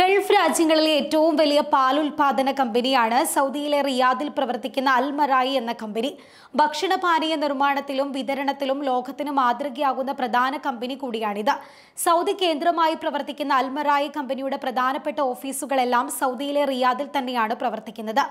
Gulf രാജ്യങ്ങളിലെ ഏറ്റവും വലിയ പാലുൽപാദന കമ്പനിയാണ് സൗദിയിലെ റിയാദിൽ പ്രവർത്തിക്കുന്ന അൽമറായി എന്ന കമ്പനി ഭക്ഷണപാനീയ നിർമ്മാണത്തിലും വിതരണത്തിലും ലോകത്തിന് മാതൃകയാകുന്ന പ്രധാന കമ്പനി കൂടിയാണിത് സൗദി കേന്ദ്രമായി പ്രവർത്തിക്കുന്ന അൽമറായി കമ്പനിയുടെ പ്രധാനപ്പെട്ട ഓഫീസുകളെല്ലാം സൗദിയിലെ റിയാദിൽ തന്നെയാണ് പ്രവർത്തിക്കുന്നത്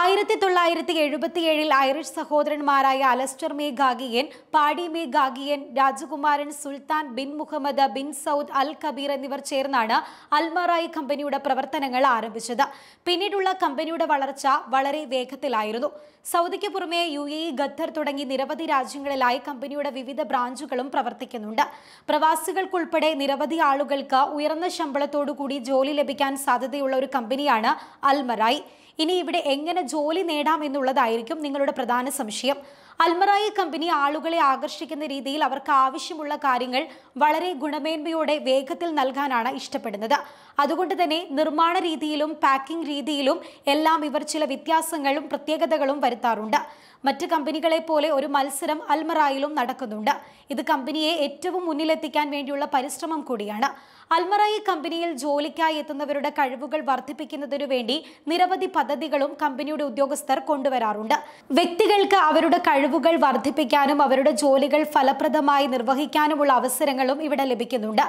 ആയിരത്തി തൊള്ളായിരത്തി ഏഴിൽ ഐറിഷ് സഹോദരന്മാരായ Alastair McGuckian Paddy McGuckian രാജകുമാരൻ Sultan bin Muhammad bin Saud Al Kabeer എന്നിവർ ചേർന്നാണ് അൽമറായി കമ്പനി കമ്പനിയുടെ പ്രവർത്തനങ്ങൾ ആരംഭിച്ചത് പിന്നീടുള്ള കമ്പനിയുടെ വളർച്ച വളരെ വേഗത്തിലായിരുന്നു സൗദിക്ക് പുറമെ യു എ ഖത്തർ തുടങ്ങി നിരവധി രാജ്യങ്ങളിലായി കമ്പനിയുടെ വിവിധ ബ്രാഞ്ചുകളും പ്രവർത്തിക്കുന്നുണ്ട് പ്രവാസികൾക്കുൾപ്പെടെ നിരവധി ആളുകൾക്ക് ഉയർന്ന ശമ്പളത്തോടുകൂടി ജോലി ലഭിക്കാൻ സാധ്യതയുള്ള ഒരു കമ്പനിയാണ് അൽമറായി ഇനി ഇവിടെ എങ്ങനെ ജോലി നേടാം എന്നുള്ളതായിരിക്കും നിങ്ങളുടെ പ്രധാന സംശയം അൽമറായി കമ്പനി ആളുകളെ ആകർഷിക്കുന്ന രീതിയിൽ അവർക്ക് ആവശ്യമുള്ള കാര്യങ്ങൾ വളരെ ഗുണമേന്മയോടെ വേഗത്തിൽ നൽകാനാണ് ഇഷ്ടപ്പെടുന്നത് അതുകൊണ്ട് തന്നെ നിർമ്മാണ രീതിയിലും പാക്കിംഗ് രീതിയിലും എല്ലാം ഇവർ ചില വ്യത്യാസങ്ങളും പ്രത്യേകതകളും വരുത്താറുണ്ട് മറ്റ് കമ്പനികളെ പോലെ ഒരു മത്സരം അൽമറായിലും നടക്കുന്നുണ്ട് ഇത് കമ്പനിയെ ഏറ്റവും മുന്നിലെത്തിക്കാൻ വേണ്ടിയുള്ള പരിശ്രമം കൂടിയാണ് അൽമറായി കമ്പനിയിൽ ജോലിക്കായി എത്തുന്നവരുടെ കഴിവുകൾ വർദ്ധിപ്പിക്കുന്നതിനു വേണ്ടി നിരവധി പദ്ധതികളും കമ്പനിയുടെ ഉദ്യോഗസ്ഥർ കൊണ്ടുവരാറുണ്ട് വ്യക്തികൾക്ക് അവരുടെ കഴിവുകൾ വർദ്ധിപ്പിക്കാനും അവരുടെ ജോലികൾ ഫലപ്രദമായി നിർവഹിക്കാനുമുള്ള അവസരങ്ങളും ഇവിടെ ലഭിക്കുന്നുണ്ട്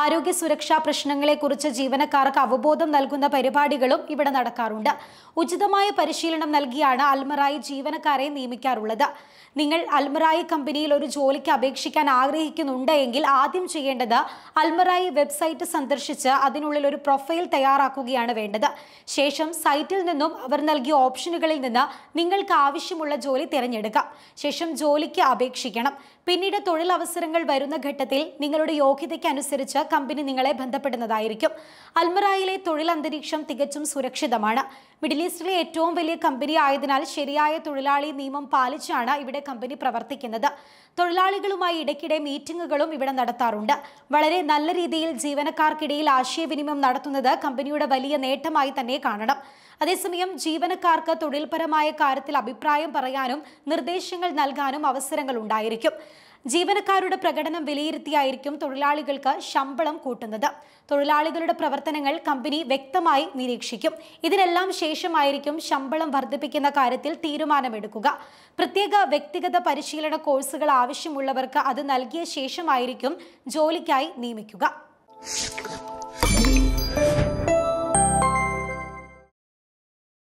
ആരോഗ്യ സുരക്ഷാ പ്രശ്നങ്ങളെക്കുറിച്ച് ജീവനക്കാർക്ക് അവബോധം നൽകുന്ന പരിപാടികളും ഇവിടെ നടക്കാറുണ്ട് ഉചിതമായ പരിശീലനം നൽകിയാണ് അൽമറായി ജീവനക്കാരെ നിയമിക്കാറുള്ളത് നിങ്ങൾ അൽമറായി കമ്പനിയിൽ ഒരു ജോലിക്ക് അപേക്ഷിക്കാൻ ആഗ്രഹിക്കുന്നുണ്ടെങ്കിൽ ആദ്യം ചെയ്യേണ്ടത് അൽമറായി വെബ്സൈറ്റ് വെബ്സൈറ്റ് സന്ദർശിച്ച് അതിനുള്ളിൽ ഒരു പ്രൊഫൈൽ തയ്യാറാക്കുകയാണ് വേണ്ടത് ശേഷം സൈറ്റിൽ നിന്നും അവർ നൽകിയ ഓപ്ഷനുകളിൽ നിന്ന് നിങ്ങൾക്ക് ആവശ്യമുള്ള ജോലി തിരഞ്ഞെടുക്കാം ശേഷം ജോലിക്ക് അപേക്ഷിക്കണം പിന്നീട് തൊഴിലവസരങ്ങൾ വരുന്ന ഘട്ടത്തിൽ നിങ്ങളുടെ യോഗ്യതയ്ക്ക് അനുസരിച്ച് കമ്പനി നിങ്ങളെ ബന്ധപ്പെടുന്നതായിരിക്കും അൽമറായിലെ തൊഴിൽ അന്തരീക്ഷം തികച്ചും സുരക്ഷിതമാണ് മിഡിൽ ഈസ്റ്റിലെ ഏറ്റവും വലിയ കമ്പനി ആയതിനാൽ ശരിയായ തൊഴിലാളി നിയമം പാലിച്ചാണ് ഇവിടെ കമ്പനി പ്രവർത്തിക്കുന്നത് തൊഴിലാളികളുമായി ഇടയ്ക്കിടെ മീറ്റിംഗുകളും ഇവിടെ നടത്താറുണ്ട് വളരെ നല്ല രീതിയിൽ ജീവനക്കാർക്കിടയിൽ ആശയവിനിമയം നടത്തുന്നത് കമ്പനിയുടെ വലിയ നേട്ടമായി തന്നെ കാണണം അതേസമയം ജീവനക്കാർക്ക് തൊഴിൽപരമായ കാര്യത്തിൽ അഭിപ്രായം പറയാനും നിർദ്ദേശങ്ങൾ നൽകാനും അവസരങ്ങൾ ഉണ്ടായിരിക്കും ജീവനക്കാരുടെ പ്രകടനം വിലയിരുത്തിയായിരിക്കും തൊഴിലാളികൾക്ക് ശമ്പളം കൂട്ടുന്നത് തൊഴിലാളികളുടെ പ്രവർത്തനങ്ങൾ കമ്പനി വ്യക്തമായി നിരീക്ഷിക്കും ഇതിനെല്ലാം ശേഷമായിരിക്കും ശമ്പളം വർദ്ധിപ്പിക്കുന്ന കാര്യത്തിൽ തീരുമാനമെടുക്കുക പ്രത്യേക വ്യക്തിഗത പരിശീലന കോഴ്സുകൾ ആവശ്യമുള്ളവർക്ക് അത് നൽകിയ ശേഷമായിരിക്കും ജോലിക്കായി നിയമിക്കുക